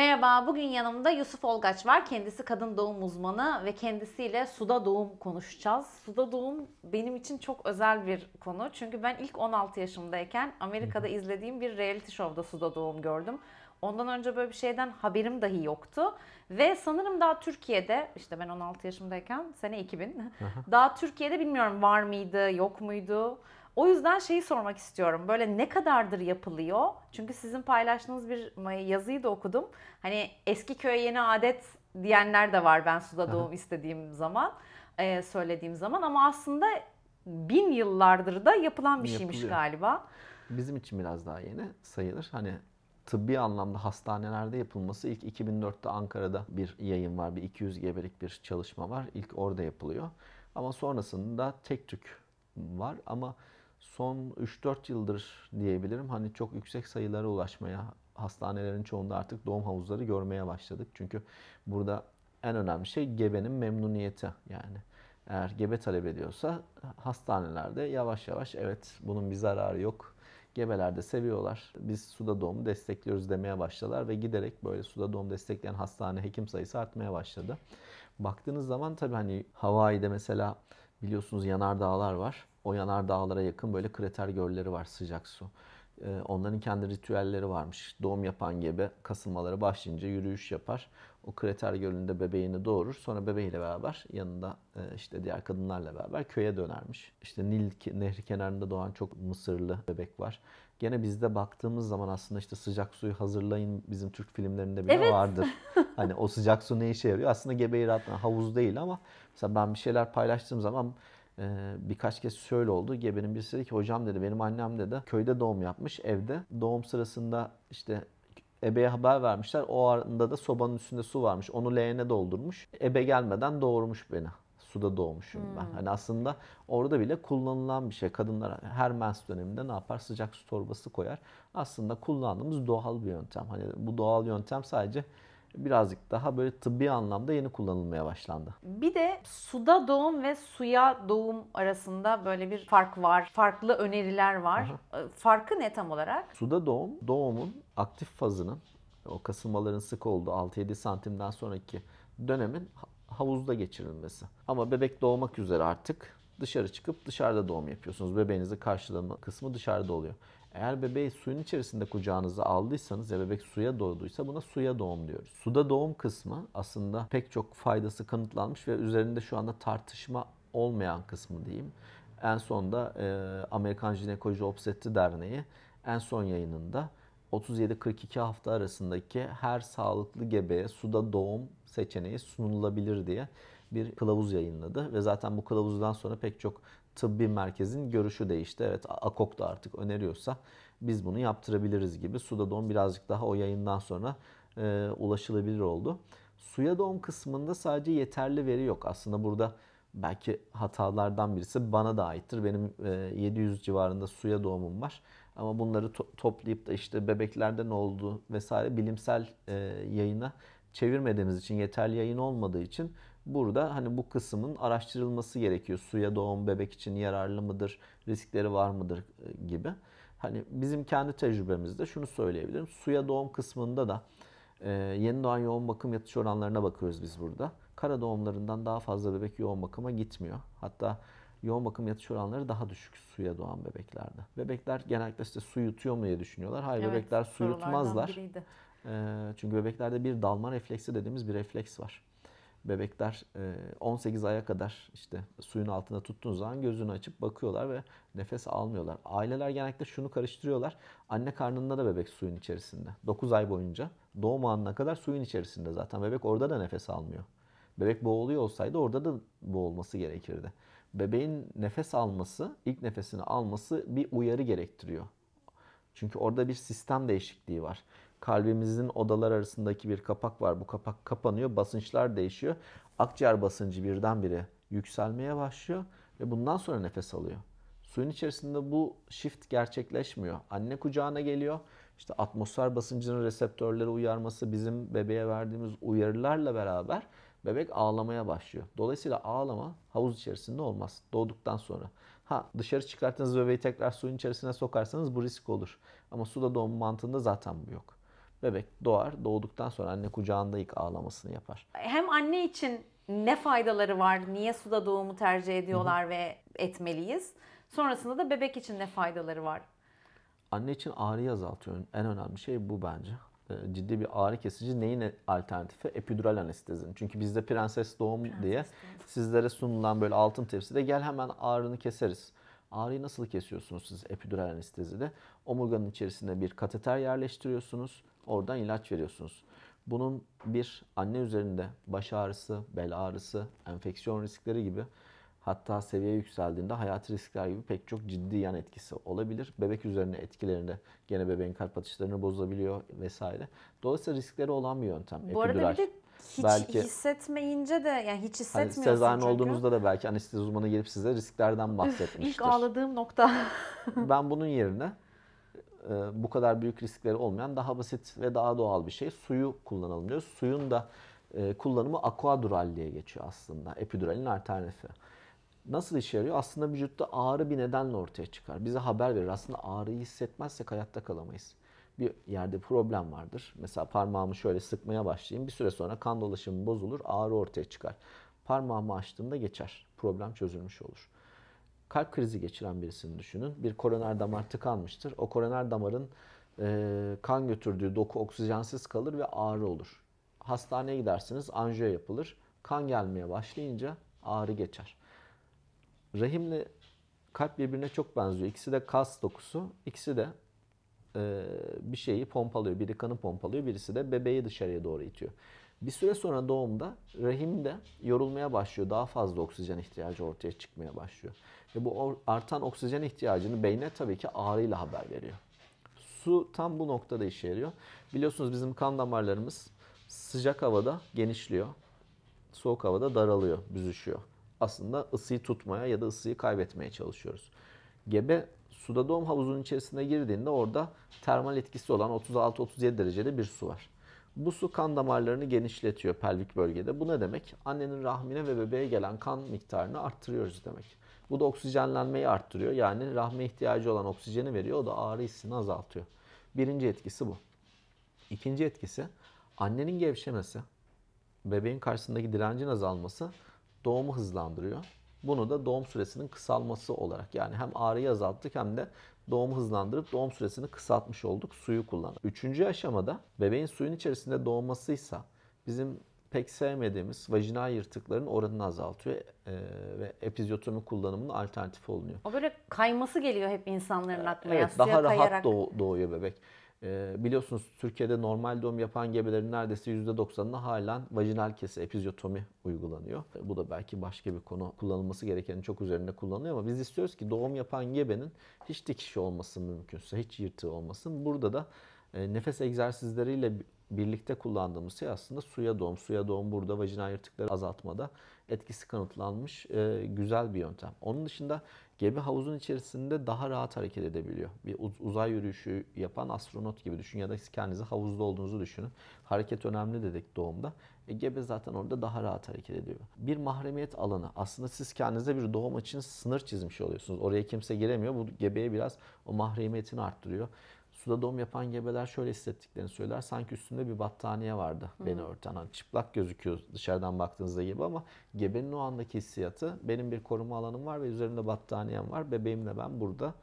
Merhaba, bugün yanımda Yusuf Olgaç var. Kendisi kadın doğum uzmanı ve kendisiyle suda doğum konuşacağız. Suda doğum benim için çok özel bir konu. Çünkü ben ilk 16 yaşımdayken Amerika'da izlediğim bir reality show'da suda doğum gördüm. Ondan önce böyle bir şeyden haberim dahi yoktu. Ve sanırım daha Türkiye'de, işte ben 16 yaşımdayken, sene 2000, daha Türkiye'de bilmiyorum var mıydı, yok muydu? O yüzden şeyi sormak istiyorum. Böyle ne kadardır yapılıyor? Çünkü sizin paylaştığınız bir yazıyı da okudum. Hani eski köy yeni adet diyenler de var ben suda doğum istediğim zaman, e, söylediğim zaman. Ama aslında bin yıllardır da yapılan bir Yapılıyor. şeymiş galiba. Bizim için biraz daha yeni sayılır. Hani tıbbi anlamda hastanelerde yapılması ilk 2004'te Ankara'da bir yayın var. Bir 200 gebelik bir çalışma var. İlk orada yapılıyor. Ama sonrasında tek tük var ama son 3-4 yıldır diyebilirim hani çok yüksek sayılara ulaşmaya hastanelerin çoğunda artık doğum havuzları görmeye başladık. Çünkü burada en önemli şey gebenin memnuniyeti yani. Eğer gebe talep ediyorsa hastanelerde yavaş yavaş evet bunun bir zararı yok. Gebeler de seviyorlar. Biz suda doğumu destekliyoruz demeye başladılar ve giderek böyle suda doğum destekleyen hastane hekim sayısı artmaya başladı. Baktığınız zaman tabii hani Hawaii'de mesela biliyorsunuz yanardağlar var o yanar dağlara yakın böyle krater gölleri var sıcak su. Ee, onların kendi ritüelleri varmış. Doğum yapan gebe kasılmalara başlayınca yürüyüş yapar. O krater gölünde bebeğini doğurur. Sonra bebeğiyle beraber yanında e, işte diğer kadınlarla beraber köye dönermiş. İşte Nil nehri kenarında doğan çok Mısırlı bebek var. Gene bizde baktığımız zaman aslında işte sıcak suyu hazırlayın bizim Türk filmlerinde bile evet. vardır. hani o sıcak su ne işe yarıyor? Aslında gebeyi rahatla havuz değil ama mesela ben bir şeyler paylaştığım zaman ee, birkaç kez şöyle oldu. Gebenin birisi dedi ki hocam dedi benim annem dedi köyde doğum yapmış evde. Doğum sırasında işte ebeye haber vermişler. O arada da sobanın üstünde su varmış. Onu leğene doldurmuş. Ebe gelmeden doğurmuş beni. Suda doğmuşum hmm. ben. Hani aslında orada bile kullanılan bir şey. Kadınlar her mens döneminde ne yapar? Sıcak su torbası koyar. Aslında kullandığımız doğal bir yöntem. Hani bu doğal yöntem sadece birazcık daha böyle tıbbi anlamda yeni kullanılmaya başlandı. Bir de suda doğum ve suya doğum arasında böyle bir fark var. Farklı öneriler var. Aha. Ee, farkı ne tam olarak? Suda doğum, doğumun aktif fazının o kasılmaların sık olduğu 6-7 santimden sonraki dönemin havuzda geçirilmesi. Ama bebek doğmak üzere artık dışarı çıkıp dışarıda doğum yapıyorsunuz. Bebeğinizi karşılama kısmı dışarıda oluyor. Eğer bebeği suyun içerisinde kucağınıza aldıysanız ya bebek suya doğduysa buna suya doğum diyoruz. Suda doğum kısmı aslında pek çok faydası kanıtlanmış ve üzerinde şu anda tartışma olmayan kısmı diyeyim. En sonda e, Amerikan Jinekoloji Obstetri Derneği en son yayınında 37-42 hafta arasındaki her sağlıklı gebeye suda doğum seçeneği sunulabilir diye bir kılavuz yayınladı ve zaten bu kılavuzdan sonra pek çok tıbbi merkezin görüşü değişti. Evet AKOK da artık öneriyorsa biz bunu yaptırabiliriz gibi. don birazcık daha o yayından sonra e, ulaşılabilir oldu. Suya don kısmında sadece yeterli veri yok. Aslında burada belki hatalardan birisi bana da aittir. Benim e, 700 civarında suya doğumum var. Ama bunları to- toplayıp da işte bebeklerde ne oldu vesaire bilimsel e, yayına çevirmediğimiz için, yeterli yayın olmadığı için Burada hani bu kısmın araştırılması gerekiyor. Suya doğum bebek için yararlı mıdır, riskleri var mıdır e, gibi. Hani bizim kendi tecrübemizde şunu söyleyebilirim. Suya doğum kısmında da e, yeni doğan yoğun bakım yatış oranlarına bakıyoruz biz burada. Kara doğumlarından daha fazla bebek yoğun bakıma gitmiyor. Hatta yoğun bakım yatış oranları daha düşük suya doğan bebeklerde. Bebekler genellikle işte su yutuyor mu diye düşünüyorlar. Hayır evet, bebekler su yutmazlar. E, çünkü bebeklerde bir dalma refleksi dediğimiz bir refleks var bebekler 18 e, aya kadar işte suyun altında tuttuğun zaman gözünü açıp bakıyorlar ve nefes almıyorlar. Aileler genellikle şunu karıştırıyorlar. Anne karnında da bebek suyun içerisinde. 9 ay boyunca doğum anına kadar suyun içerisinde zaten. Bebek orada da nefes almıyor. Bebek boğuluyor olsaydı orada da boğulması gerekirdi. Bebeğin nefes alması, ilk nefesini alması bir uyarı gerektiriyor. Çünkü orada bir sistem değişikliği var kalbimizin odalar arasındaki bir kapak var. Bu kapak kapanıyor, basınçlar değişiyor. Akciğer basıncı birdenbire yükselmeye başlıyor ve bundan sonra nefes alıyor. Suyun içerisinde bu shift gerçekleşmiyor. Anne kucağına geliyor. İşte atmosfer basıncının reseptörleri uyarması bizim bebeğe verdiğimiz uyarılarla beraber bebek ağlamaya başlıyor. Dolayısıyla ağlama havuz içerisinde olmaz doğduktan sonra. Ha dışarı çıkarttığınız bebeği tekrar suyun içerisine sokarsanız bu risk olur. Ama suda doğum mantığında zaten bu yok. Bebek doğar, doğduktan sonra anne kucağında ilk ağlamasını yapar. Hem anne için ne faydaları var, niye suda doğumu tercih ediyorlar Hı-hı. ve etmeliyiz? Sonrasında da bebek için ne faydaları var? Anne için ağrıyı azaltıyor. En önemli şey bu bence. Ee, ciddi bir ağrı kesici neyin alternatifi? Epidural anestezinin. Çünkü bizde prenses doğum prenses diye doğum. sizlere sunulan böyle altın tepside gel hemen ağrını keseriz. Ağrıyı nasıl kesiyorsunuz siz epidural anestezide? Omurganın içerisinde bir kateter yerleştiriyorsunuz. Oradan ilaç veriyorsunuz. Bunun bir anne üzerinde baş ağrısı, bel ağrısı, enfeksiyon riskleri gibi hatta seviye yükseldiğinde hayat riskler gibi pek çok ciddi yan etkisi olabilir. Bebek üzerine etkilerinde gene bebeğin kalp atışlarını bozabiliyor vesaire. Dolayısıyla riskleri olan bir yöntem. Bu Epidural. arada bir de hiç belki, hissetmeyince de yani hiç hissetmiyorsun hani Sezaryen çünkü. olduğunuzda da belki anestezi uzmanı gelip size risklerden bahsetmiştir. İlk ağladığım nokta. ben bunun yerine e, bu kadar büyük riskleri olmayan daha basit ve daha doğal bir şey. Suyu kullanalım diyoruz. Suyun da e, kullanımı aquadural diye geçiyor aslında. Epiduralin alternatifi. Nasıl işe yarıyor? Aslında vücutta ağrı bir nedenle ortaya çıkar. Bize haber verir. Aslında ağrıyı hissetmezsek hayatta kalamayız. Bir yerde problem vardır. Mesela parmağımı şöyle sıkmaya başlayayım. Bir süre sonra kan dolaşımı bozulur, ağrı ortaya çıkar. Parmağımı açtığımda geçer. Problem çözülmüş olur kalp krizi geçiren birisini düşünün. Bir koroner damar tıkanmıştır. O koroner damarın e, kan götürdüğü doku oksijensiz kalır ve ağrı olur. Hastaneye gidersiniz anjiyo yapılır. Kan gelmeye başlayınca ağrı geçer. Rahimle kalp birbirine çok benziyor. İkisi de kas dokusu, ikisi de e, bir şeyi pompalıyor. Biri kanı pompalıyor, birisi de bebeği dışarıya doğru itiyor. Bir süre sonra doğumda rahim de yorulmaya başlıyor. Daha fazla oksijen ihtiyacı ortaya çıkmaya başlıyor. E bu artan oksijen ihtiyacını beyne tabii ki ağrıyla haber veriyor. Su tam bu noktada işe yarıyor. Biliyorsunuz bizim kan damarlarımız sıcak havada genişliyor. Soğuk havada daralıyor, büzüşüyor. Aslında ısıyı tutmaya ya da ısıyı kaybetmeye çalışıyoruz. Gebe suda doğum havuzunun içerisine girdiğinde orada termal etkisi olan 36-37 derecede bir su var. Bu su kan damarlarını genişletiyor pelvik bölgede. Bu ne demek? Annenin rahmine ve bebeğe gelen kan miktarını arttırıyoruz demek. Bu da oksijenlenmeyi arttırıyor. Yani rahme ihtiyacı olan oksijeni veriyor. O da ağrı hissini azaltıyor. Birinci etkisi bu. İkinci etkisi annenin gevşemesi, bebeğin karşısındaki direncin azalması doğumu hızlandırıyor. Bunu da doğum süresinin kısalması olarak yani hem ağrıyı azalttık hem de doğumu hızlandırıp doğum süresini kısaltmış olduk suyu kullanarak. Üçüncü aşamada bebeğin suyun içerisinde doğmasıysa bizim pek sevmediğimiz vajinal yırtıkların oranını azaltıyor e, ve epizyotomi kullanımının alternatifi olunuyor. O böyle kayması geliyor hep insanların e, aklına. Evet, daha kayarak. rahat Doğ, doğuyor bebek. E, biliyorsunuz Türkiye'de normal doğum yapan gebelerin neredeyse %90'ına halen vajinal kesi epizyotomi uygulanıyor. E, bu da belki başka bir konu. Kullanılması gerekenin çok üzerinde kullanılıyor ama biz istiyoruz ki doğum yapan gebenin hiç dikişi olmasın mümkünse, hiç yırtığı olmasın. Burada da e, nefes egzersizleriyle birlikte kullandığımız şey aslında suya doğum. Suya doğum burada vajinal yırtıkları azaltmada etkisi kanıtlanmış e, güzel bir yöntem. Onun dışında gemi havuzun içerisinde daha rahat hareket edebiliyor. Bir uzay yürüyüşü yapan astronot gibi düşün ya da siz kendinizi havuzda olduğunuzu düşünün. Hareket önemli dedik doğumda. E, gebe zaten orada daha rahat hareket ediyor. Bir mahremiyet alanı. Aslında siz kendinize bir doğum için sınır çizmiş oluyorsunuz. Oraya kimse giremiyor. Bu gebeye biraz o mahremiyetini arttırıyor. Suda doğum yapan gebeler şöyle hissettiklerini söyler. Sanki üstünde bir battaniye vardı hmm. beni örten. Hani çıplak gözüküyor dışarıdan baktığınızda gibi ama gebenin o andaki hissiyatı benim bir koruma alanım var ve üzerinde battaniyem var. Bebeğimle ben burada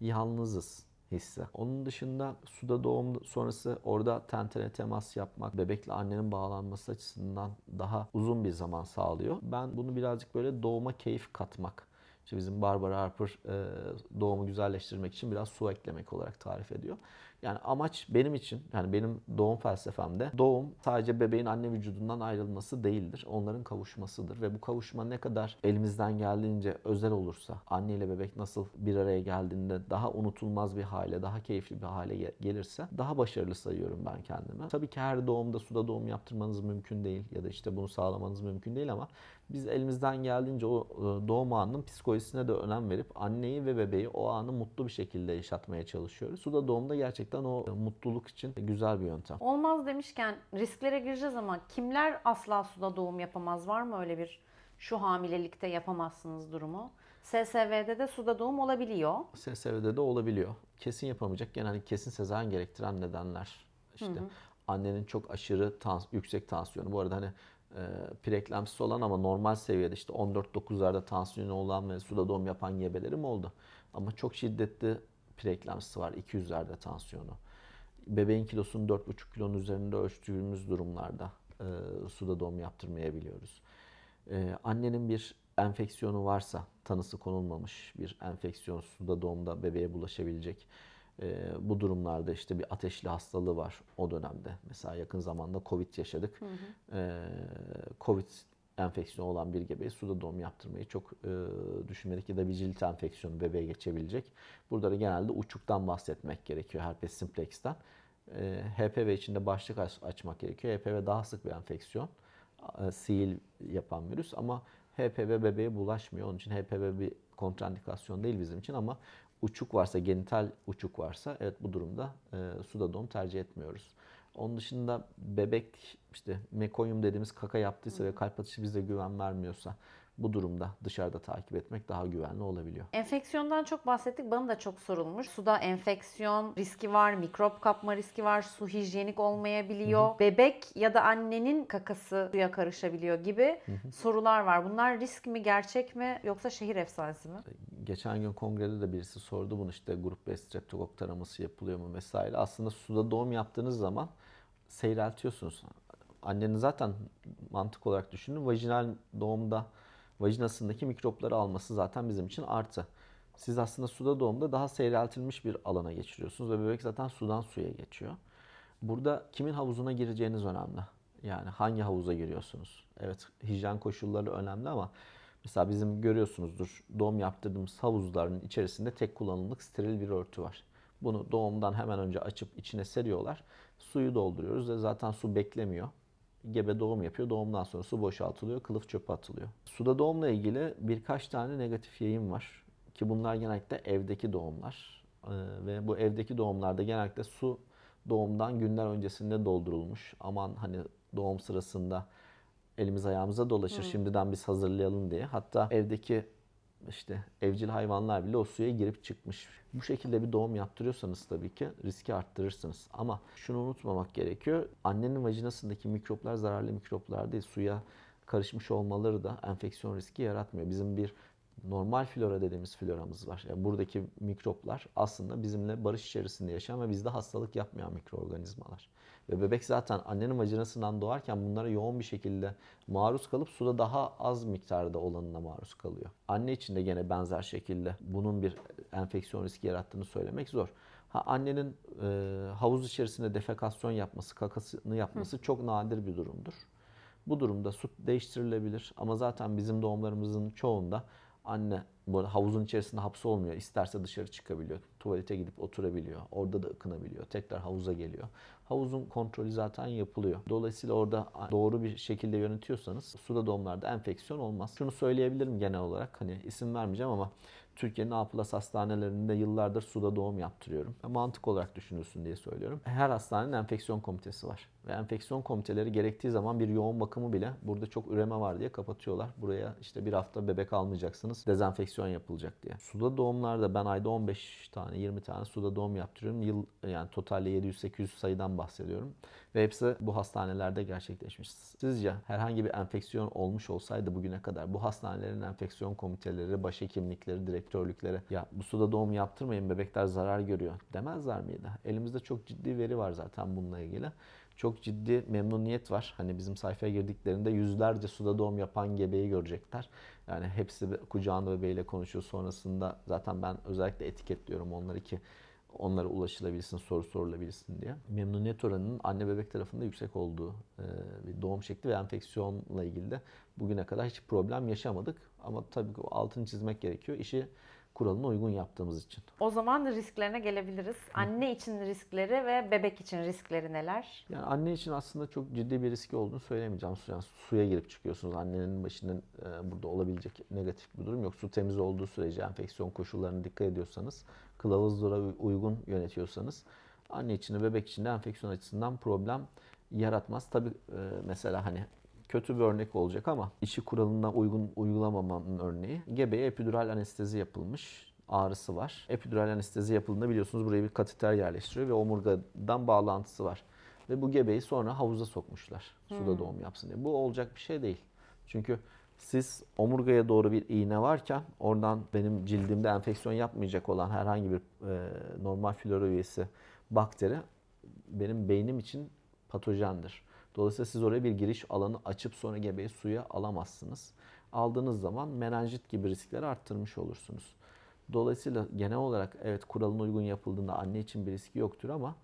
yalnızız hissi. Onun dışında suda doğum sonrası orada tentene temas yapmak bebekle annenin bağlanması açısından daha uzun bir zaman sağlıyor. Ben bunu birazcık böyle doğuma keyif katmak işte bizim Barbara Harper doğumu güzelleştirmek için biraz su eklemek olarak tarif ediyor. Yani amaç benim için yani benim doğum felsefemde doğum sadece bebeğin anne vücudundan ayrılması değildir. Onların kavuşmasıdır ve bu kavuşma ne kadar elimizden geldiğince özel olursa anne ile bebek nasıl bir araya geldiğinde daha unutulmaz bir hale, daha keyifli bir hale gelirse daha başarılı sayıyorum ben kendimi. Tabii ki her doğumda suda doğum yaptırmanız mümkün değil ya da işte bunu sağlamanız mümkün değil ama biz elimizden geldiğince o e, doğum anının psikolojisine de önem verip anneyi ve bebeği o anı mutlu bir şekilde yaşatmaya çalışıyoruz. Suda doğumda gerçekten gerçekten o mutluluk için güzel bir yöntem. Olmaz demişken risklere gireceğiz ama kimler asla suda doğum yapamaz? Var mı öyle bir şu hamilelikte yapamazsınız durumu? SSV'de de suda doğum olabiliyor. SSV'de de olabiliyor. Kesin yapamayacak genelde kesin sezaryen gerektiren nedenler. işte hı hı. annenin çok aşırı tans yüksek tansiyonu. Bu arada hani e, preeklemsiz olan ama normal seviyede işte 14-9'larda tansiyonu olan ve suda doğum yapan gebelerim oldu. Ama çok şiddetli preeklemsi var 200'lerde tansiyonu. Bebeğin kilosunu 4,5 kilonun üzerinde ölçtüğümüz durumlarda e, suda doğum yaptırmayabiliyoruz. E, annenin bir enfeksiyonu varsa tanısı konulmamış bir enfeksiyon suda doğumda bebeğe bulaşabilecek. E, bu durumlarda işte bir ateşli hastalığı var o dönemde. Mesela yakın zamanda Covid yaşadık. Hı hı. E, Covid enfeksiyonu olan bir gebeye suda doğum yaptırmayı çok e, düşünmedik ya da bir cilt enfeksiyonu bebeğe geçebilecek. Burada da genelde uçuktan bahsetmek gerekiyor herpes simplex'ten. E, HPV içinde başlık aç, açmak gerekiyor. HPV daha sık bir enfeksiyon. E, sihir yapan virüs ama HPV bebeğe bulaşmıyor. Onun için HPV bir kontraindikasyon değil bizim için ama uçuk varsa, genital uçuk varsa evet bu durumda e, suda doğum tercih etmiyoruz. Onun dışında bebek işte mekoyum dediğimiz kaka yaptıysa ve kalp atışı bize güven vermiyorsa bu durumda dışarıda takip etmek daha güvenli olabiliyor. Enfeksiyondan çok bahsettik. Bana da çok sorulmuş. Suda enfeksiyon riski var, mikrop kapma riski var, su hijyenik olmayabiliyor. Hı hı. Bebek ya da annenin kakası suya karışabiliyor gibi hı hı. sorular var. Bunlar risk mi, gerçek mi yoksa şehir efsanesi mi? Geçen gün kongrede de birisi sordu bunu işte grup B streptokok taraması yapılıyor mu vesaire. Aslında suda doğum yaptığınız zaman seyreltiyorsunuz. Annenin zaten mantık olarak düşünün vajinal doğumda vajinasındaki mikropları alması zaten bizim için artı. Siz aslında suda doğumda daha seyreltilmiş bir alana geçiriyorsunuz ve bebek zaten sudan suya geçiyor. Burada kimin havuzuna gireceğiniz önemli. Yani hangi havuza giriyorsunuz? Evet hijyen koşulları önemli ama mesela bizim görüyorsunuzdur doğum yaptırdığımız havuzların içerisinde tek kullanımlık steril bir örtü var. Bunu doğumdan hemen önce açıp içine seriyorlar. Suyu dolduruyoruz ve zaten su beklemiyor gebe doğum yapıyor. Doğumdan sonra su boşaltılıyor, kılıf çöpe atılıyor. Suda doğumla ilgili birkaç tane negatif yayın var. Ki bunlar genellikle evdeki doğumlar. Ee, ve bu evdeki doğumlarda genellikle su doğumdan günler öncesinde doldurulmuş. Aman hani doğum sırasında elimiz ayağımıza dolaşır. Hmm. Şimdiden biz hazırlayalım diye. Hatta evdeki işte evcil hayvanlar bile o suya girip çıkmış. Bu şekilde bir doğum yaptırıyorsanız tabii ki riski arttırırsınız. Ama şunu unutmamak gerekiyor. Annenin vajinasındaki mikroplar zararlı mikroplar değil. Suya karışmış olmaları da enfeksiyon riski yaratmıyor. Bizim bir normal flora dediğimiz floramız var. Yani buradaki mikroplar aslında bizimle barış içerisinde yaşayan ve bizde hastalık yapmayan mikroorganizmalar ve bebek zaten annenin vajinasından doğarken bunlara yoğun bir şekilde maruz kalıp suda daha az miktarda olanına maruz kalıyor. Anne için de gene benzer şekilde bunun bir enfeksiyon riski yarattığını söylemek zor. Ha, annenin e, havuz içerisinde defekasyon yapması, kakasını yapması Hı. çok nadir bir durumdur. Bu durumda süt değiştirilebilir ama zaten bizim doğumlarımızın çoğunda anne bu arada havuzun içerisinde hapsi olmuyor. İsterse dışarı çıkabiliyor. Tuvalete gidip oturabiliyor. Orada da ıkınabiliyor. Tekrar havuza geliyor havuzun kontrolü zaten yapılıyor. Dolayısıyla orada doğru bir şekilde yönetiyorsanız suda donlarda enfeksiyon olmaz. Şunu söyleyebilirim genel olarak hani isim vermeyeceğim ama Türkiye'nin A hastanelerinde yıllardır suda doğum yaptırıyorum. Mantık olarak düşünülsün diye söylüyorum. Her hastanenin enfeksiyon komitesi var ve enfeksiyon komiteleri gerektiği zaman bir yoğun bakımı bile burada çok üreme var diye kapatıyorlar. Buraya işte bir hafta bebek almayacaksınız, dezenfeksiyon yapılacak diye. Suda doğumlarda ben ayda 15 tane, 20 tane suda doğum yaptırıyorum. Yıl yani totalde 700-800 sayıdan bahsediyorum. Ve hepsi bu hastanelerde gerçekleşmiş. Sizce herhangi bir enfeksiyon olmuş olsaydı bugüne kadar bu hastanelerin enfeksiyon komiteleri, başhekimlikleri, direktörlükleri ya bu suda doğum yaptırmayın bebekler zarar görüyor demezler miydi? Elimizde çok ciddi veri var zaten bununla ilgili çok ciddi memnuniyet var. Hani bizim sayfaya girdiklerinde yüzlerce suda doğum yapan gebeyi görecekler. Yani hepsi kucağında bebeğiyle konuşuyor. Sonrasında zaten ben özellikle etiketliyorum onları ki onlara ulaşılabilsin, soru sorulabilsin diye. Memnuniyet oranının anne bebek tarafında yüksek olduğu e, bir doğum şekli ve enfeksiyonla ilgili de bugüne kadar hiç problem yaşamadık. Ama tabii ki altını çizmek gerekiyor. İşi kuralına uygun yaptığımız için. O zaman risklerine gelebiliriz. Anne için riskleri ve bebek için riskleri neler? Yani anne için aslında çok ciddi bir riski olduğunu söylemeyeceğim. Yani suya girip çıkıyorsunuz. Annenin başının e, burada olabilecek negatif bir durum yok. Su temiz olduğu sürece enfeksiyon koşullarına dikkat ediyorsanız, kılavuzlara uygun yönetiyorsanız anne için ve bebek için de enfeksiyon açısından problem yaratmaz. Tabi e, mesela hani kötü bir örnek olacak ama işi kuralına uygun uygulamamanın örneği. Gebeye epidural anestezi yapılmış ağrısı var. Epidural anestezi yapıldığında biliyorsunuz buraya bir kateter yerleştiriyor ve omurgadan bağlantısı var. Ve bu gebeyi sonra havuza sokmuşlar. Suda hmm. doğum yapsın diye. Bu olacak bir şey değil. Çünkü siz omurgaya doğru bir iğne varken oradan benim cildimde enfeksiyon yapmayacak olan herhangi bir e, normal flora üyesi bakteri benim beynim için patojendir. Dolayısıyla siz oraya bir giriş alanı açıp sonra gebeyi suya alamazsınız. Aldığınız zaman menenjit gibi riskleri arttırmış olursunuz. Dolayısıyla genel olarak evet kuralın uygun yapıldığında anne için bir riski yoktur ama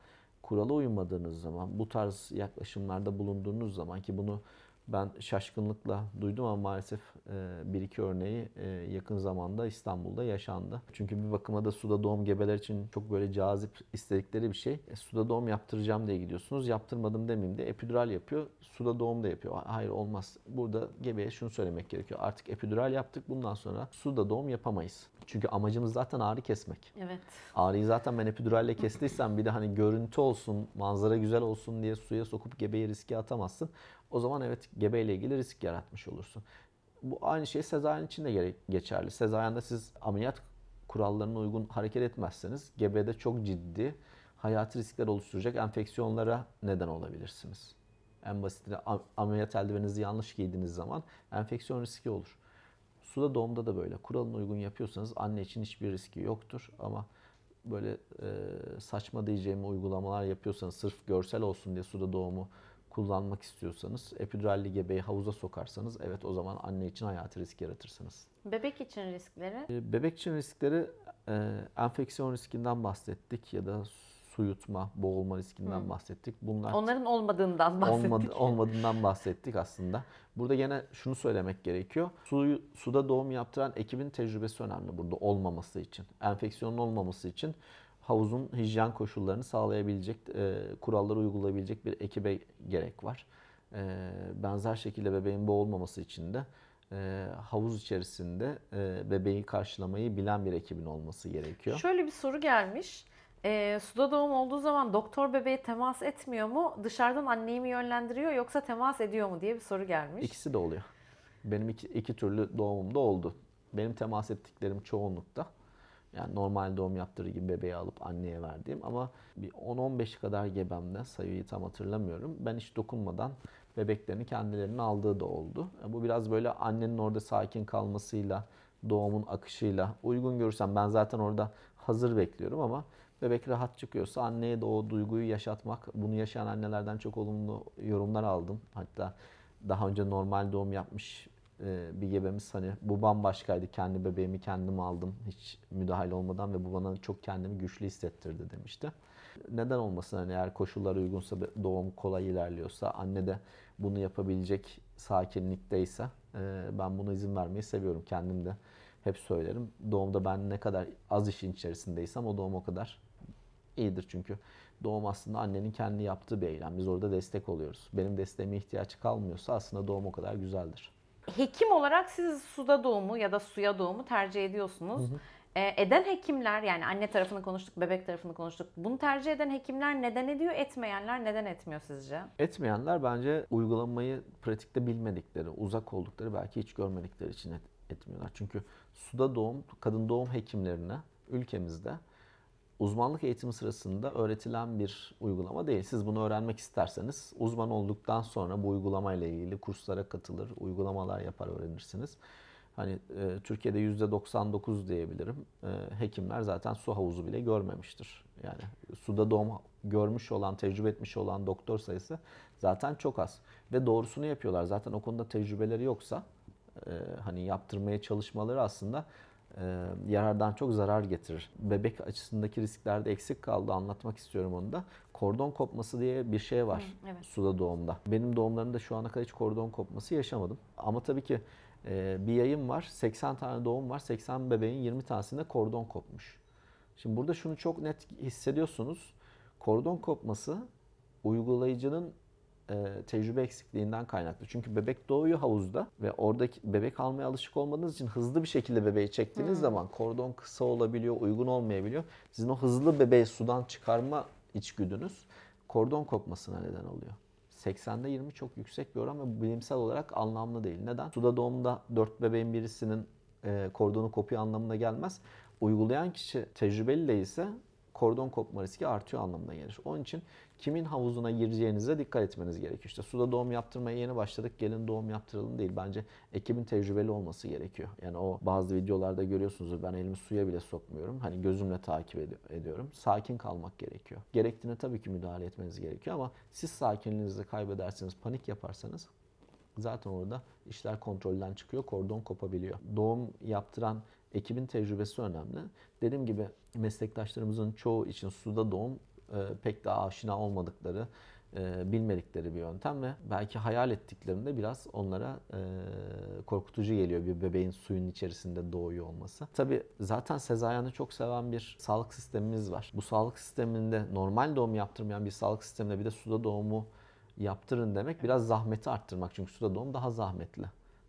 kurala uymadığınız zaman bu tarz yaklaşımlarda bulunduğunuz zaman ki bunu ben şaşkınlıkla duydum ama maalesef e, bir iki örneği e, yakın zamanda İstanbul'da yaşandı. Çünkü bir bakıma da suda doğum gebeler için çok böyle cazip istedikleri bir şey. E, suda doğum yaptıracağım diye gidiyorsunuz. Yaptırmadım demeyeyim de epidural yapıyor. Suda doğum da yapıyor. Hayır olmaz. Burada gebeye şunu söylemek gerekiyor. Artık epidural yaptık. Bundan sonra suda doğum yapamayız. Çünkü amacımız zaten ağrı kesmek. Evet. Ağrıyı zaten ben epiduralle kestiysem bir de hani görüntü olsun, manzara güzel olsun diye suya sokup gebeyi riske atamazsın. O zaman evet gebeyle ilgili risk yaratmış olursun. Bu aynı şey sezaryen için de geçerli. Sezaryende siz ameliyat kurallarına uygun hareket etmezseniz gebede çok ciddi hayati riskler oluşturacak enfeksiyonlara neden olabilirsiniz. En basitine ameliyat eldiveninizi yanlış giydiğiniz zaman enfeksiyon riski olur. Suda doğumda da böyle. Kuralına uygun yapıyorsanız anne için hiçbir riski yoktur. Ama böyle e, saçma diyeceğim uygulamalar yapıyorsanız sırf görsel olsun diye suda doğumu kullanmak istiyorsanız epidural gebeyi havuza sokarsanız evet o zaman anne için hayati risk yaratırsınız. Bebek için riskleri? Ee, bebek için riskleri e, enfeksiyon riskinden bahsettik ya da su yutma, boğulma riskinden hmm. bahsettik. Bunlar Onların olmadığından bahsettik. Olmadı, olmadığından bahsettik aslında. Burada gene şunu söylemek gerekiyor. su suda doğum yaptıran ekibin tecrübesi önemli burada olmaması için. Enfeksiyonun olmaması için havuzun hijyen koşullarını sağlayabilecek, e, kuralları uygulayabilecek bir ekibe gerek var. E, benzer şekilde bebeğin boğulmaması için de e, havuz içerisinde e, bebeği karşılamayı bilen bir ekibin olması gerekiyor. Şöyle bir soru gelmiş. E, suda doğum olduğu zaman doktor bebeğe temas etmiyor mu? Dışarıdan anneyi mi yönlendiriyor yoksa temas ediyor mu diye bir soru gelmiş. İkisi de oluyor. Benim iki, iki türlü doğumumda oldu. Benim temas ettiklerim çoğunlukta yani normal doğum yaptırır gibi bebeği alıp anneye verdiğim ama bir 10-15 kadar gebemde sayıyı tam hatırlamıyorum. Ben hiç dokunmadan bebeklerini kendilerinin aldığı da oldu. E, bu biraz böyle annenin orada sakin kalmasıyla, doğumun akışıyla uygun görürsem ben zaten orada hazır bekliyorum ama bebek rahat çıkıyorsa anneye de o duyguyu yaşatmak. Bunu yaşayan annelerden çok olumlu yorumlar aldım. Hatta daha önce normal doğum yapmış ee, bir gebemiz hani bu bambaşkaydı. Kendi bebeğimi kendim aldım hiç müdahale olmadan ve bu bana çok kendimi güçlü hissettirdi demişti. Neden olmasın hani eğer koşullar uygunsa doğum kolay ilerliyorsa anne de bunu yapabilecek sakinlikteyse e, ben buna izin vermeyi seviyorum kendim de hep söylerim. Doğumda ben ne kadar az işin içerisindeysem o doğum o kadar iyidir çünkü doğum aslında annenin kendi yaptığı bir eylem. Biz orada destek oluyoruz. Benim desteğime ihtiyaç kalmıyorsa aslında doğum o kadar güzeldir hekim olarak siz suda doğumu ya da suya doğumu tercih ediyorsunuz. Hı hı. E, eden hekimler yani anne tarafını konuştuk, bebek tarafını konuştuk. Bunu tercih eden hekimler neden ediyor, etmeyenler neden etmiyor sizce? Etmeyenler bence uygulamayı pratikte bilmedikleri, uzak oldukları, belki hiç görmedikleri için et, etmiyorlar. Çünkü suda doğum, kadın doğum hekimlerine ülkemizde uzmanlık eğitimi sırasında öğretilen bir uygulama değil. Siz bunu öğrenmek isterseniz uzman olduktan sonra bu uygulamayla ilgili kurslara katılır, uygulamalar yapar öğrenirsiniz. Hani e, Türkiye'de %99 diyebilirim. E, hekimler zaten su havuzu bile görmemiştir. Yani suda doğum görmüş olan, tecrübe etmiş olan doktor sayısı zaten çok az. Ve doğrusunu yapıyorlar. Zaten o konuda tecrübeleri yoksa e, hani yaptırmaya çalışmaları aslında e, yarardan çok zarar getirir. Bebek açısındaki risklerde eksik kaldı anlatmak istiyorum onu da. Kordon kopması diye bir şey var Hı, evet. suda doğumda. Benim doğumlarımda şu ana kadar hiç kordon kopması yaşamadım. Ama tabii ki e, bir yayın var. 80 tane doğum var. 80 bebeğin 20 tanesinde kordon kopmuş. Şimdi burada şunu çok net hissediyorsunuz. Kordon kopması uygulayıcının e, tecrübe eksikliğinden kaynaklı. Çünkü bebek doğuyor havuzda ve oradaki bebek almaya alışık olmadığınız için hızlı bir şekilde bebeği çektiğiniz hmm. zaman kordon kısa olabiliyor, uygun olmayabiliyor. Sizin o hızlı bebeği sudan çıkarma içgüdünüz kordon kopmasına neden oluyor. 80'de 20 çok yüksek bir oran ve bilimsel olarak anlamlı değil. Neden? Suda doğumda 4 bebeğin birisinin e, kordonu kopuyor anlamına gelmez. Uygulayan kişi tecrübeli değilse kordon kopma riski artıyor anlamına gelir. Onun için kimin havuzuna gireceğinize dikkat etmeniz gerekiyor. İşte suda doğum yaptırmaya yeni başladık gelin doğum yaptıralım değil. Bence ekibin tecrübeli olması gerekiyor. Yani o bazı videolarda görüyorsunuz ben elimi suya bile sokmuyorum. Hani gözümle takip ed- ediyorum. Sakin kalmak gerekiyor. Gerektiğine tabii ki müdahale etmeniz gerekiyor ama siz sakinliğinizi kaybederseniz, panik yaparsanız zaten orada işler kontrolden çıkıyor, kordon kopabiliyor. Doğum yaptıran ekibin tecrübesi önemli. Dediğim gibi meslektaşlarımızın çoğu için suda doğum e, pek daha aşina olmadıkları, e, bilmedikleri bir yöntem ve belki hayal ettiklerinde biraz onlara e, korkutucu geliyor bir bebeğin suyun içerisinde doğuyor olması. Tabi zaten sezaryanı çok seven bir sağlık sistemimiz var. Bu sağlık sisteminde normal doğum yaptırmayan bir sağlık sisteminde bir de suda doğumu yaptırın demek biraz zahmeti arttırmak. Çünkü suda doğum daha zahmetli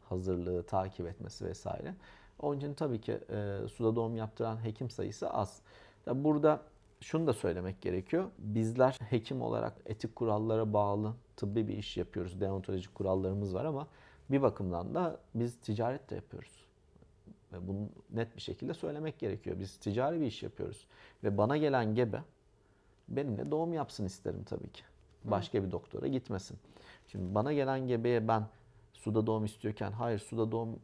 hazırlığı, takip etmesi vesaire. Onun için tabii ki e, suda doğum yaptıran hekim sayısı az. Ya burada şunu da söylemek gerekiyor. Bizler hekim olarak etik kurallara bağlı tıbbi bir iş yapıyoruz. Deontolojik kurallarımız var ama bir bakımdan da biz ticaret de yapıyoruz. Ve bunu net bir şekilde söylemek gerekiyor. Biz ticari bir iş yapıyoruz. Ve bana gelen gebe benimle doğum yapsın isterim tabii ki. Başka bir doktora gitmesin. Şimdi bana gelen gebeye ben suda doğum istiyorken hayır suda doğum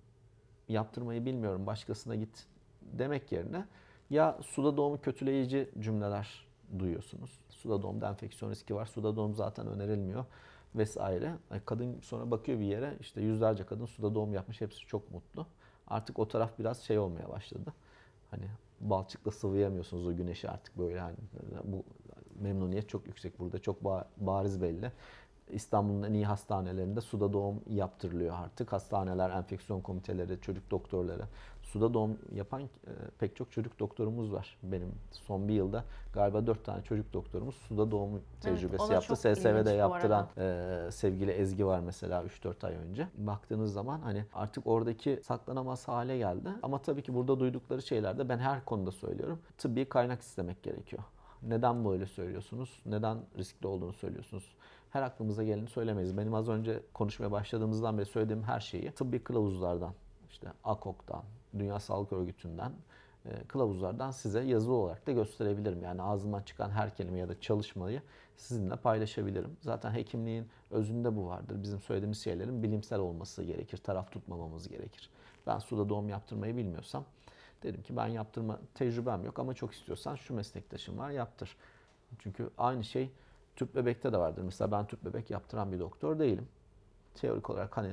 yaptırmayı bilmiyorum başkasına git demek yerine ya suda doğumu kötüleyici cümleler duyuyorsunuz. Suda doğumda enfeksiyon riski var. Suda doğum zaten önerilmiyor vesaire. E, kadın sonra bakıyor bir yere işte yüzlerce kadın suda doğum yapmış hepsi çok mutlu. Artık o taraf biraz şey olmaya başladı. Hani balçıkla sıvayamıyorsunuz o güneşi artık böyle hani bu memnuniyet çok yüksek burada çok bariz belli. İstanbul'un en iyi hastanelerinde suda doğum yaptırılıyor artık. Hastaneler, enfeksiyon komiteleri, çocuk doktorları. Suda doğum yapan e, pek çok çocuk doktorumuz var. Benim son bir yılda galiba dört tane çocuk doktorumuz suda doğum tecrübesi evet, yaptı. SSV'de yaptıran e, sevgili Ezgi var mesela 3-4 ay önce. Baktığınız zaman hani artık oradaki saklanamaz hale geldi. Ama tabii ki burada duydukları şeylerde ben her konuda söylüyorum. Tıbbi kaynak istemek gerekiyor. Neden böyle söylüyorsunuz? Neden riskli olduğunu söylüyorsunuz? her aklımıza geleni söylemeyiz. Benim az önce konuşmaya başladığımızdan beri söylediğim her şeyi tıbbi kılavuzlardan, işte AKOK'tan, Dünya Sağlık Örgütü'nden e, kılavuzlardan size yazılı olarak da gösterebilirim. Yani ağzımdan çıkan her kelime ya da çalışmayı sizinle paylaşabilirim. Zaten hekimliğin özünde bu vardır. Bizim söylediğimiz şeylerin bilimsel olması gerekir. Taraf tutmamamız gerekir. Ben suda doğum yaptırmayı bilmiyorsam dedim ki ben yaptırma tecrübem yok ama çok istiyorsan şu meslektaşım var yaptır. Çünkü aynı şey tüp bebekte de vardır. Mesela ben tüp bebek yaptıran bir doktor değilim. Teorik olarak hani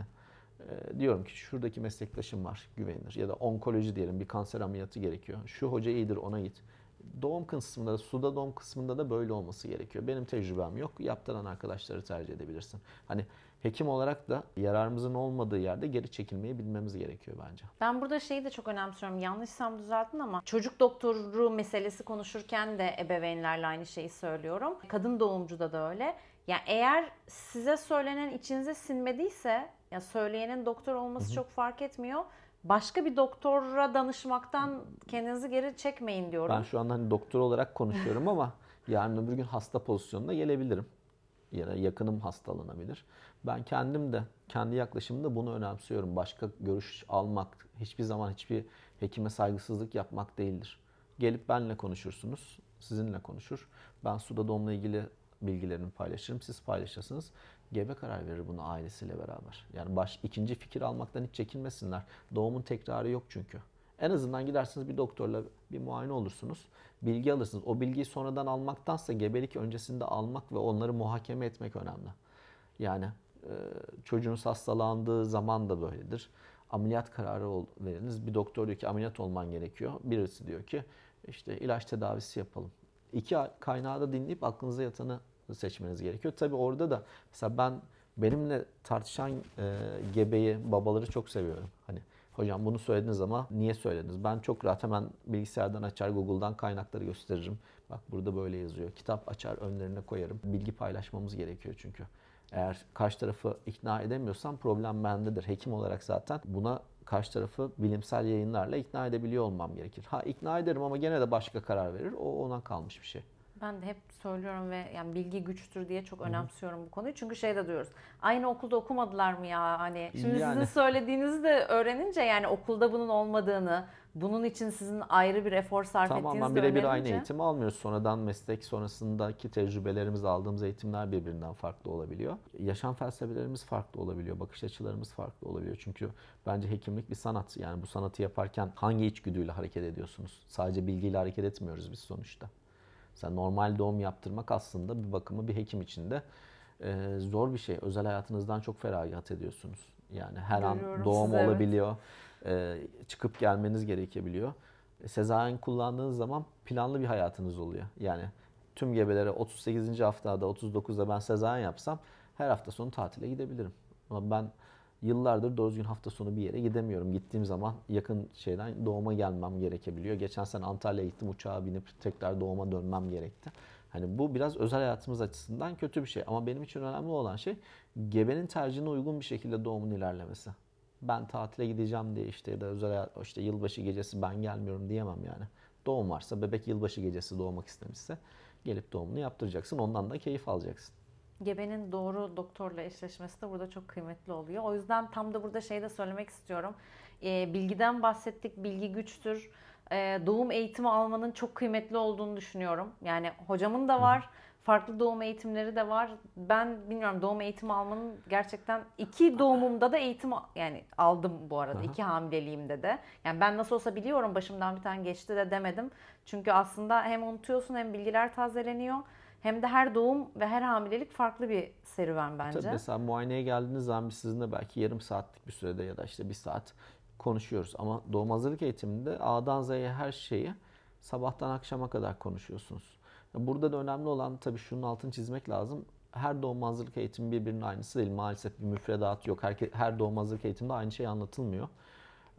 e, diyorum ki şuradaki meslektaşım var güvenilir. Ya da onkoloji diyelim bir kanser ameliyatı gerekiyor. Şu hoca iyidir ona git. Doğum kısmında da suda doğum kısmında da böyle olması gerekiyor. Benim tecrübem yok. Yaptıran arkadaşları tercih edebilirsin. Hani hekim olarak da yararımızın olmadığı yerde geri çekilmeyi bilmemiz gerekiyor bence. Ben burada şeyi de çok önemsiyorum. Yanlışsam düzeltin ama çocuk doktoru meselesi konuşurken de ebeveynlerle aynı şeyi söylüyorum. Kadın doğumcuda da öyle. Ya yani eğer size söylenen içinize sinmediyse ya söyleyenin doktor olması Hı-hı. çok fark etmiyor. Başka bir doktora danışmaktan kendinizi geri çekmeyin diyorum. Ben şu an hani doktor olarak konuşuyorum ama yarın öbür gün hasta pozisyonuna gelebilirim. Ya da yakınım hastalanabilir. Ben kendim de kendi yaklaşımımda bunu önemsiyorum. Başka görüş almak hiçbir zaman hiçbir hekime saygısızlık yapmak değildir. Gelip benle konuşursunuz, sizinle konuşur. Ben suda domla ilgili bilgilerimi paylaşırım, siz paylaşırsınız. Gebe karar verir bunu ailesiyle beraber. Yani baş ikinci fikir almaktan hiç çekinmesinler. Doğumun tekrarı yok çünkü. En azından gidersiniz bir doktorla bir muayene olursunuz. Bilgi alırsınız. O bilgiyi sonradan almaktansa gebelik öncesinde almak ve onları muhakeme etmek önemli. Yani ee, çocuğunuz hastalandığı zaman da böyledir. Ameliyat kararı veriniz. Bir doktor diyor ki ameliyat olman gerekiyor. Birisi diyor ki işte ilaç tedavisi yapalım. İki kaynağı da dinleyip aklınıza yatanı seçmeniz gerekiyor. Tabi orada da mesela ben benimle tartışan e, gebeyi, babaları çok seviyorum. Hani hocam bunu söylediniz ama niye söylediniz? Ben çok rahat hemen bilgisayardan açar Google'dan kaynakları gösteririm. Bak burada böyle yazıyor. Kitap açar önlerine koyarım. Bilgi paylaşmamız gerekiyor çünkü. Eğer karşı tarafı ikna edemiyorsam problem bendedir. Hekim olarak zaten buna karşı tarafı bilimsel yayınlarla ikna edebiliyor olmam gerekir. Ha ikna ederim ama gene de başka karar verir. O ona kalmış bir şey ben de hep söylüyorum ve yani bilgi güçtür diye çok önemsiyorum bu konuyu. Çünkü şey de diyoruz. Aynı okulda okumadılar mı ya hani? Şimdi Yani. sizin söylediğinizi de öğrenince yani okulda bunun olmadığını, bunun için sizin ayrı bir efor sarf Tamam ettiğinizi de birebir aynı eğitim eğitimi almıyoruz. Sonradan meslek sonrasındaki tecrübelerimiz, aldığımız eğitimler birbirinden farklı olabiliyor. Yaşam felsefelerimiz farklı olabiliyor. Bakış açılarımız farklı olabiliyor. Çünkü bence hekimlik bir sanat. Yani bu sanatı yaparken hangi içgüdüyle hareket ediyorsunuz? Sadece bilgiyle hareket etmiyoruz biz sonuçta. Mesela normal doğum yaptırmak aslında bir bakıma bir hekim için de e, zor bir şey. Özel hayatınızdan çok feragat ediyorsunuz. Yani her Görüyorum an doğum size, olabiliyor. Evet. E, çıkıp gelmeniz gerekebiliyor. E, sezaryen kullandığınız zaman planlı bir hayatınız oluyor. Yani tüm gebelere 38. haftada 39'da ben sezaryen yapsam her hafta sonu tatile gidebilirim. Ama ben yıllardır doğru gün hafta sonu bir yere gidemiyorum. Gittiğim zaman yakın şeyden doğuma gelmem gerekebiliyor. Geçen sene Antalya'ya gittim uçağa binip tekrar doğuma dönmem gerekti. Hani bu biraz özel hayatımız açısından kötü bir şey. Ama benim için önemli olan şey gebenin tercihine uygun bir şekilde doğumun ilerlemesi. Ben tatile gideceğim diye işte ya da özel hayat, işte yılbaşı gecesi ben gelmiyorum diyemem yani. Doğum varsa bebek yılbaşı gecesi doğmak istemişse gelip doğumunu yaptıracaksın. Ondan da keyif alacaksın gebenin doğru doktorla eşleşmesi de burada çok kıymetli oluyor. O yüzden tam da burada şey de söylemek istiyorum. E, bilgiden bahsettik, bilgi güçtür. E, doğum eğitimi almanın çok kıymetli olduğunu düşünüyorum. Yani hocamın da var, farklı doğum eğitimleri de var. Ben bilmiyorum doğum eğitimi almanın gerçekten iki doğumumda da eğitim yani aldım bu arada iki hamileliğimde de. Yani ben nasıl olsa biliyorum başımdan bir tane geçti de demedim. Çünkü aslında hem unutuyorsun hem bilgiler tazeleniyor. Hem de her doğum ve her hamilelik farklı bir serüven bence. Tabii mesela muayeneye geldiğiniz zaman biz sizinle belki yarım saatlik bir sürede ya da işte bir saat konuşuyoruz. Ama doğum hazırlık eğitiminde A'dan Z'ye her şeyi sabahtan akşama kadar konuşuyorsunuz. Burada da önemli olan tabii şunun altını çizmek lazım. Her doğum hazırlık eğitimi birbirinin aynısı değil. Maalesef bir müfredat yok. Her, her doğum hazırlık eğitiminde aynı şey anlatılmıyor.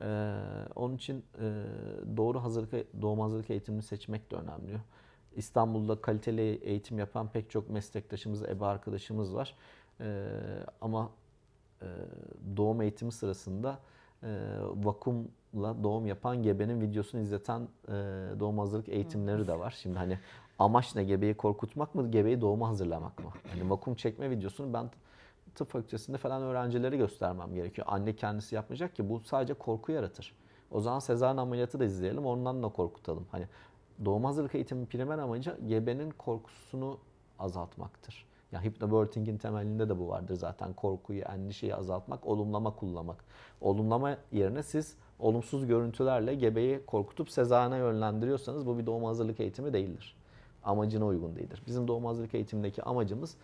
Ee, onun için e, doğru hazırlık, doğum hazırlık eğitimini seçmek de önemli. İstanbul'da kaliteli eğitim yapan pek çok meslektaşımız, eba arkadaşımız var. E, ama e, doğum eğitimi sırasında e, vakumla doğum yapan gebenin videosunu izleten e, doğum hazırlık eğitimleri de var. Şimdi hani amaç ne? Gebeyi korkutmak mı? Gebeyi doğuma hazırlamak mı? Hani vakum çekme videosunu ben tıp fakültesinde falan öğrencilere göstermem gerekiyor. Anne kendisi yapmayacak ki bu sadece korku yaratır. O zaman sezaryen ameliyatı da izleyelim ondan da korkutalım. Hani doğum hazırlık eğitimi primer amacı gebenin korkusunu azaltmaktır. Ya yani hypnobirthing'in temelinde de bu vardır zaten. Korkuyu, endişeyi azaltmak, olumlama kullanmak. Olumlama yerine siz olumsuz görüntülerle gebeyi korkutup sezana yönlendiriyorsanız bu bir doğum hazırlık eğitimi değildir. Amacına uygun değildir. Bizim doğum hazırlık eğitimindeki amacımız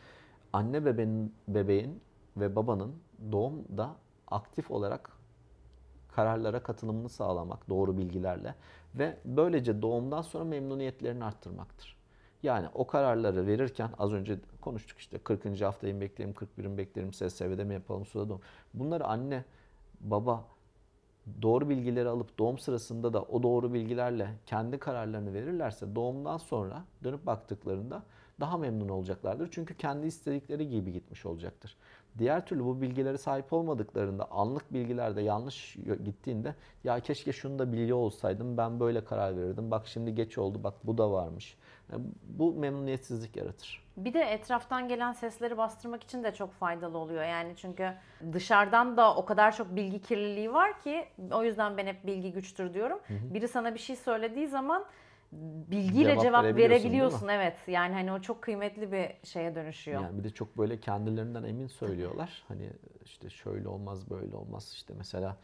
anne bebeğin, bebeğin ve babanın doğumda aktif olarak kararlara katılımını sağlamak doğru bilgilerle ve böylece doğumdan sonra memnuniyetlerini arttırmaktır. Yani o kararları verirken az önce konuştuk işte 40. haftayı mı bekleyelim, 41'imi bekleyelim, SSV'de mi yapalım, suda doğum. Bunları anne, baba doğru bilgileri alıp doğum sırasında da o doğru bilgilerle kendi kararlarını verirlerse doğumdan sonra dönüp baktıklarında daha memnun olacaklardır. Çünkü kendi istedikleri gibi gitmiş olacaktır. Diğer türlü bu bilgilere sahip olmadıklarında anlık bilgilerde yanlış gittiğinde ya keşke şunu da biliyor olsaydım ben böyle karar verirdim. Bak şimdi geç oldu bak bu da varmış. E, bu memnuniyetsizlik yaratır. Bir de etraftan gelen sesleri bastırmak için de çok faydalı oluyor. Yani çünkü dışarıdan da o kadar çok bilgi kirliliği var ki o yüzden ben hep bilgi güçtür diyorum. Hı hı. Biri sana bir şey söylediği zaman bilgiyle cevap, cevap verebiliyorsun. Evet. Yani hani o çok kıymetli bir şeye dönüşüyor. Yani bir de çok böyle kendilerinden emin söylüyorlar. hani işte şöyle olmaz, böyle olmaz. İşte mesela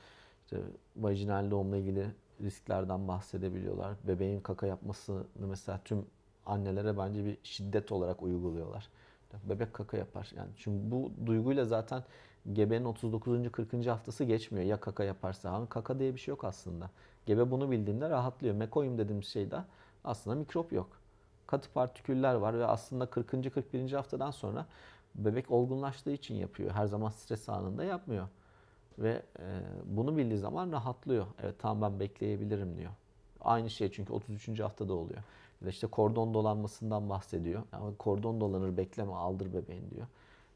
işte vajinal doğumla ilgili risklerden bahsedebiliyorlar. Bebeğin kaka yapmasını mesela tüm annelere bence bir şiddet olarak uyguluyorlar. Bebek kaka yapar. Yani çünkü bu duyguyla zaten gebenin 39. 40. haftası geçmiyor. Ya kaka yaparsa. Hani kaka diye bir şey yok aslında. Gebe bunu bildiğinde rahatlıyor. Mekoyum dediğimiz şeyde aslında mikrop yok. Katı partiküller var ve aslında 40. 41. haftadan sonra bebek olgunlaştığı için yapıyor. Her zaman stres anında yapmıyor. Ve e, bunu bildiği zaman rahatlıyor. Evet tamam ben bekleyebilirim diyor. Aynı şey çünkü 33. haftada oluyor. Ya da işte kordon dolanmasından bahsediyor. Ama kordon dolanır bekleme aldır bebeğin diyor.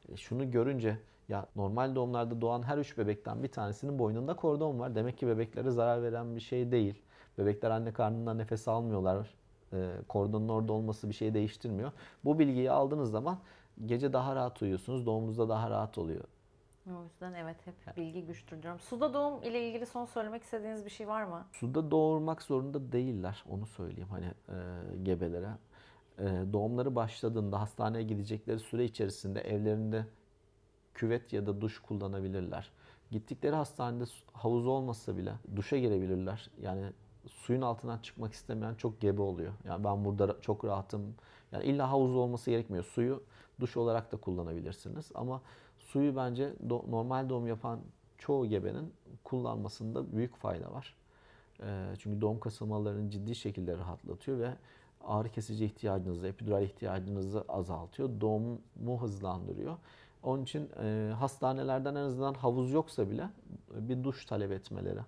E, şunu görünce ya normal doğumlarda doğan her üç bebekten bir tanesinin boynunda kordon var. Demek ki bebeklere zarar veren bir şey değil. Bebekler anne karnından nefes almıyorlar. E, kordonun orada olması bir şey değiştirmiyor. Bu bilgiyi aldığınız zaman gece daha rahat uyuyorsunuz. Doğumunuzda daha rahat oluyor. O yüzden evet hep bilgi güçlendiriyorum. Suda doğum ile ilgili son söylemek istediğiniz bir şey var mı? Suda doğurmak zorunda değiller. Onu söyleyeyim hani e, gebelere. E, doğumları başladığında hastaneye gidecekleri süre içerisinde evlerinde küvet ya da duş kullanabilirler. Gittikleri hastanede havuz olmasa bile duşa girebilirler. Yani suyun altından çıkmak istemeyen çok gebe oluyor. Yani ben burada çok rahatım. Yani illa havuz olması gerekmiyor. Suyu duş olarak da kullanabilirsiniz. Ama suyu bence do normal doğum yapan çoğu gebenin kullanmasında büyük fayda var. E, çünkü doğum kasılmalarını ciddi şekilde rahatlatıyor ve ağrı kesici ihtiyacınızı, epidural ihtiyacınızı azaltıyor. Doğumu hızlandırıyor. Onun için e, hastanelerden en azından havuz yoksa bile e, bir duş talep etmeleri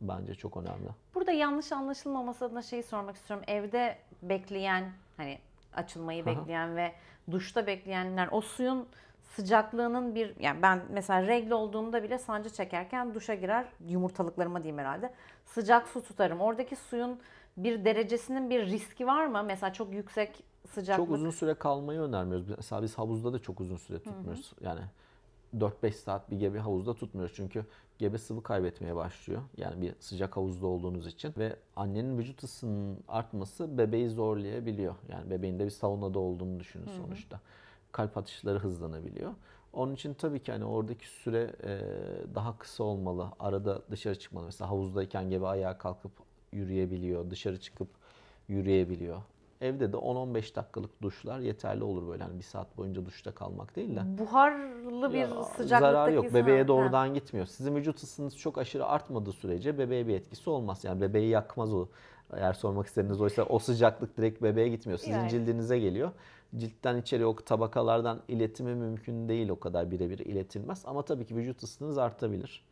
bence çok önemli. Burada yanlış anlaşılmaması adına şeyi sormak istiyorum. Evde bekleyen hani açılmayı bekleyen ve duşta bekleyenler o suyun sıcaklığının bir yani ben mesela regl olduğumda bile sancı çekerken duşa girer yumurtalıklarıma diyeyim herhalde sıcak su tutarım. Oradaki suyun bir derecesinin bir riski var mı? Mesela çok yüksek sıcaklık. Çok uzun süre kalmayı önermiyoruz. Mesela biz havuzda da çok uzun süre tutmuyoruz. Hı hı. Yani 4-5 saat bir gebe havuzda tutmuyoruz. Çünkü gebe sıvı kaybetmeye başlıyor. Yani bir sıcak havuzda olduğunuz için. Ve annenin vücut ısının artması bebeği zorlayabiliyor. Yani bebeğin de bir saunada olduğunu düşünün sonuçta. Kalp atışları hızlanabiliyor. Onun için tabii ki hani oradaki süre e, daha kısa olmalı. Arada dışarı çıkmalı. Mesela havuzdayken gebe ayağa kalkıp yürüyebiliyor. Dışarı çıkıp yürüyebiliyor. Evde de 10-15 dakikalık duşlar yeterli olur böyle. Hani bir saat boyunca duşta kalmak değil de. Buharlı bir ya, sıcaklıktaki zarar yok. Bebeğe doğrudan ha. gitmiyor. Sizin vücut ısınız çok aşırı artmadığı sürece bebeğe bir etkisi olmaz. Yani bebeği yakmaz o. Eğer sormak istediğiniz oysa o sıcaklık direkt bebeğe gitmiyor. Sizin yani. cildinize geliyor. Ciltten içeri o tabakalardan iletimi mümkün değil o kadar birebir iletilmez. Ama tabii ki vücut ısınız artabilir.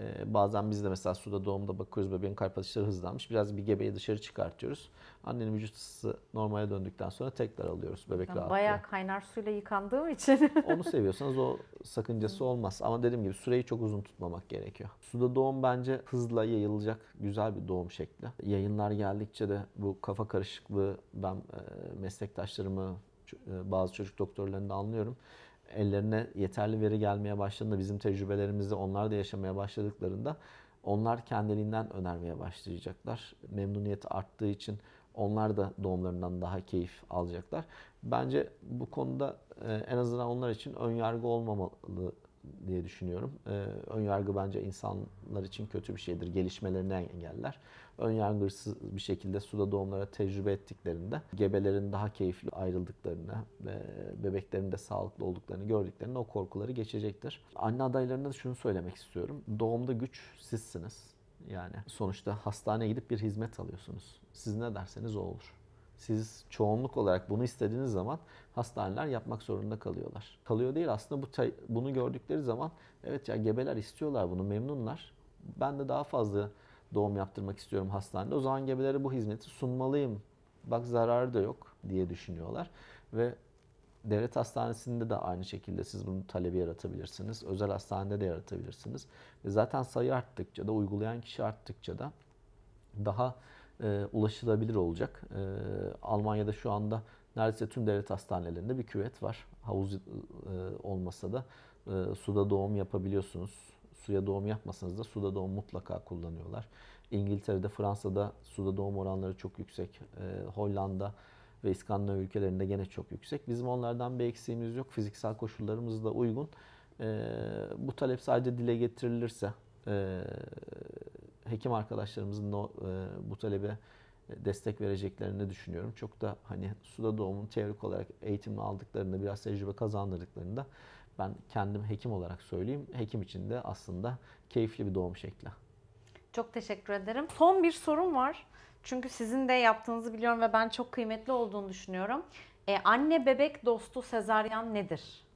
Ee, bazen biz de mesela suda doğumda bakıyoruz bebeğin kalp atışları hızlanmış. Biraz bir gebeyi dışarı çıkartıyoruz. Annenin vücut ısısı normale döndükten sonra tekrar alıyoruz. Bebek yani rahatlıyor. Bayağı kaynar suyla yıkandığım için. Onu seviyorsanız o sakıncası olmaz. Ama dediğim gibi süreyi çok uzun tutmamak gerekiyor. Suda doğum bence hızla yayılacak güzel bir doğum şekli. Yayınlar geldikçe de bu kafa karışıklığı ben e, meslektaşlarımı e, bazı çocuk doktorlarını da anlıyorum ellerine yeterli veri gelmeye başladığında bizim tecrübelerimizi onlar da yaşamaya başladıklarında onlar kendiliğinden önermeye başlayacaklar. Memnuniyet arttığı için onlar da doğumlarından daha keyif alacaklar. Bence bu konuda e, en azından onlar için ön yargı olmamalı diye düşünüyorum. E, ön yargı bence insanlar için kötü bir şeydir. Gelişmelerini engeller önyargısız bir şekilde suda doğumlara tecrübe ettiklerinde gebelerin daha keyifli ayrıldıklarını ve bebeklerin de sağlıklı olduklarını gördüklerinde o korkuları geçecektir. Anne adaylarına da şunu söylemek istiyorum. Doğumda güç sizsiniz. Yani sonuçta hastaneye gidip bir hizmet alıyorsunuz. Siz ne derseniz o olur. Siz çoğunluk olarak bunu istediğiniz zaman hastaneler yapmak zorunda kalıyorlar. Kalıyor değil aslında bu bunu gördükleri zaman evet ya gebeler istiyorlar bunu memnunlar. Ben de daha fazla doğum yaptırmak istiyorum hastanede. O zaman gebelere bu hizmeti sunmalıyım. Bak zararı da yok diye düşünüyorlar. Ve devlet hastanesinde de aynı şekilde siz bunu talebi yaratabilirsiniz. Özel hastanede de yaratabilirsiniz. Ve zaten sayı arttıkça da uygulayan kişi arttıkça da daha e, ulaşılabilir olacak. E, Almanya'da şu anda neredeyse tüm devlet hastanelerinde bir küvet var. Havuz e, olmasa da e, suda doğum yapabiliyorsunuz suya doğum yapmasanız da suda doğum mutlaka kullanıyorlar. İngiltere'de, Fransa'da suda doğum oranları çok yüksek. E, Hollanda ve İskandinav ülkelerinde gene çok yüksek. Bizim onlardan bir eksiğimiz yok. Fiziksel koşullarımız da uygun. E, bu talep sadece dile getirilirse e, hekim arkadaşlarımızın o, e, bu talebe destek vereceklerini düşünüyorum. Çok da hani suda doğumun teorik olarak eğitimini aldıklarında biraz tecrübe kazandırdıklarında ben kendim hekim olarak söyleyeyim. Hekim için de aslında keyifli bir doğum şekli. Çok teşekkür ederim. Son bir sorum var. Çünkü sizin de yaptığınızı biliyorum ve ben çok kıymetli olduğunu düşünüyorum. Ee, anne bebek dostu sezaryen nedir?